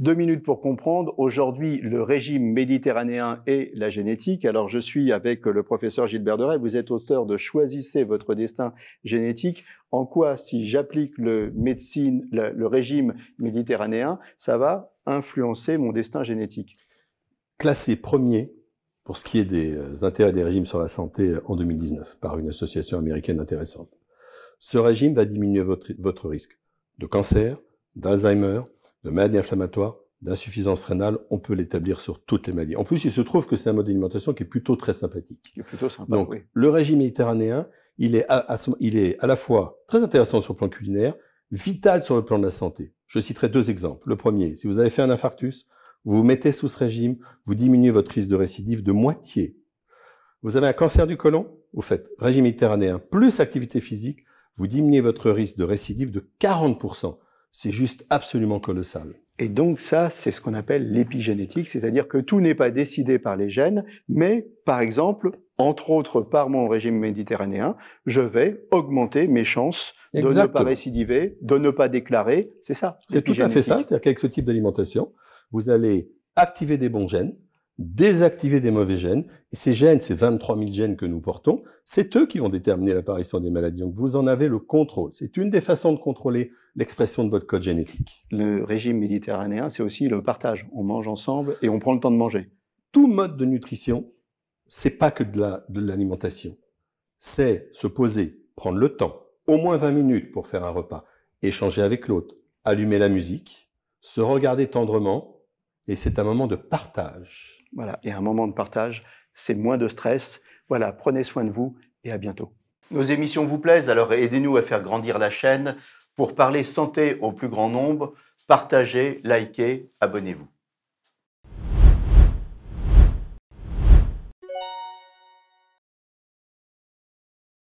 Deux minutes pour comprendre. Aujourd'hui, le régime méditerranéen et la génétique. Alors, je suis avec le professeur Gilbert Deray. Vous êtes auteur de Choisissez votre destin génétique. En quoi, si j'applique le régime méditerranéen, ça va influencer mon destin génétique? Classé premier pour ce qui est des euh, intérêts des régimes sur la santé euh, en 2019 par une association américaine intéressante. Ce régime va diminuer votre risque de cancer, d'Alzheimer, de maladies inflammatoires, d'insuffisance rénale, on peut l'établir sur toutes les maladies. En plus, il se trouve que c'est un mode d'alimentation qui est plutôt très sympathique. Qui plutôt sympa, Donc, le régime méditerranéen, il est, à, il est à la fois très intéressant sur le plan culinaire, vital sur le plan de la santé. Je citerai deux exemples. Le premier, si vous avez fait un infarctus, vous vous mettez sous ce régime, vous diminuez votre risque de récidive de moitié. Vous avez un cancer du colon, vous faites régime méditerranéen plus activité physique, vous diminuez votre risque de récidive de 40% c'est juste absolument colossal. Et donc ça, c'est ce qu'on appelle l'épigénétique, c'est-à-dire que tout n'est pas décidé par les gènes, mais par exemple, entre autres par mon régime méditerranéen, je vais augmenter mes chances de ne pas récidiver, de ne pas déclarer, c'est ça. C'est tout à fait ça, c'est-à-dire qu'avec ce type d'alimentation, vous allez activer des bons gènes, désactiver des mauvais gènes. Et ces gènes, ces 23 000 gènes que nous portons, c'est eux qui vont déterminer l'apparition des maladies. Donc vous en avez le contrôle. C'est une des façons de contrôler l'expression de votre code génétique. Le régime méditerranéen, c'est aussi le partage. On mange ensemble et on prend le temps de manger. Tout mode de nutrition, c'est pas que de l'alimentation. c'est se poser, prendre le temps, au moins 20 minutes pour faire un repas, échanger avec l'autre, allumer la musique, se regarder tendrement, et c'est un moment de partage. Voilà, et un moment de partage, c'est moins de stress. Voilà, prenez soin de vous et à bientôt. Nos émissions vous plaisent, alors aidez-nous à faire grandir la chaîne pour parler santé au plus grand nombre. Partagez, likez, abonnez-vous.